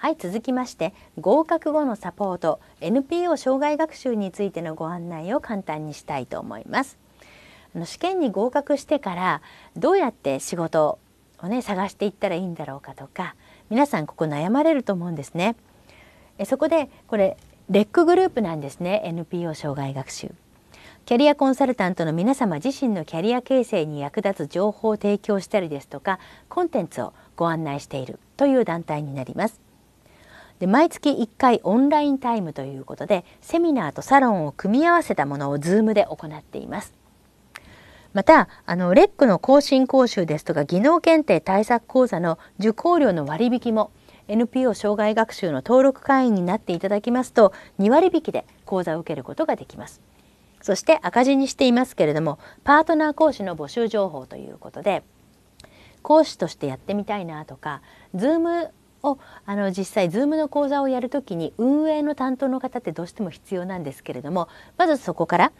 はい続きまして合格後のサポート NPO 障害学習についてのご案内を簡単にしたいと思いますあの試験に合格してからどうやって仕事をね探していったらいいんだろうかとか皆さんここ悩まれると思うんですねえそこでこれレックグループなんですね NPO 障害学習キャリアコンサルタントの皆様自身のキャリア形成に役立つ情報を提供したりですとかコンテンツをご案内しているという団体になりますで毎月1回オンラインタイムということでセミナーとサロンを組み合わせたものを Zoom で行っています。またあのレックの更新講習ですとか技能検定対策講座の受講料の割引も NPO 障害学習の登録会員になっていただきますと2割引きで講座を受けることができます。そして赤字にしていますけれどもパートナー講師の募集情報ということで講師としてやってみたいなとか Zoom をあの実際 Zoom の講座をやるときに運営の担当の方ってどうしても必要なんですけれどもまずそこから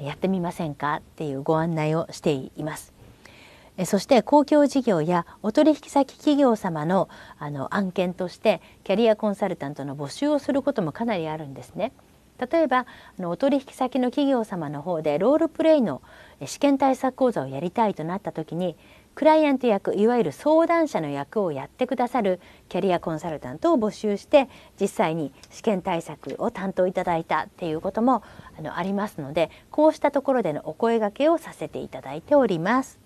やってみませんかっていうご案内をしています。そして公共事業やお取引先企業様のあの案件としてキャリアコンサルタントの募集をすることもかなりあるんですね。例えばあのお取引先の企業様の方でロールプレイの試験対策講座をやりたいとなった時にクライアント役いわゆる相談者の役をやってくださるキャリアコンサルタントを募集して実際に試験対策を担当いただいたっていうこともあのありますのでこうしたところでのお声がけをさせていただいております。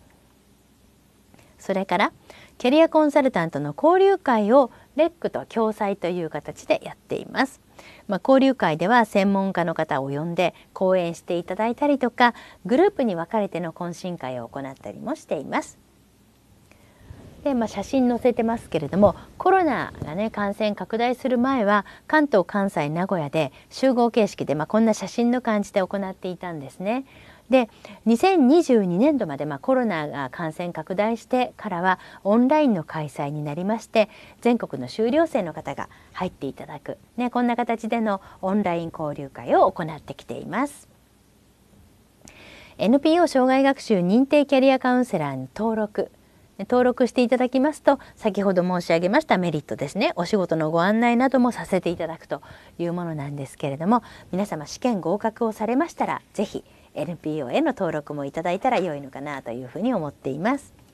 それからキャリアコンサルタントの交流会をレックと共催という形でやっています。まあ、交流会では専門家の方を呼んで講演していただいたりとかグループに分かれての懇親会を行ったりもしています。で、まあ、写真載せてますけれどもコロナがね感染拡大する前は関東関西名古屋で集合形式で、まあ、こんな写真の感じで行っていたんですね。で2022年度まで、まあ、コロナが感染拡大してからはオンラインの開催になりまして全国の修了生の方が入っていただく、ね、こんな形でのオンライン交流会を行ってきています。NPO 障害学習認定キャリアカウンセラーに登録登録していただきますと先ほど申し上げましたメリットですねお仕事のご案内などもさせていただくというものなんですけれども皆様試験合格をされましたら是非 NPO への登録もいただいたら良いのかなというふうに思っています。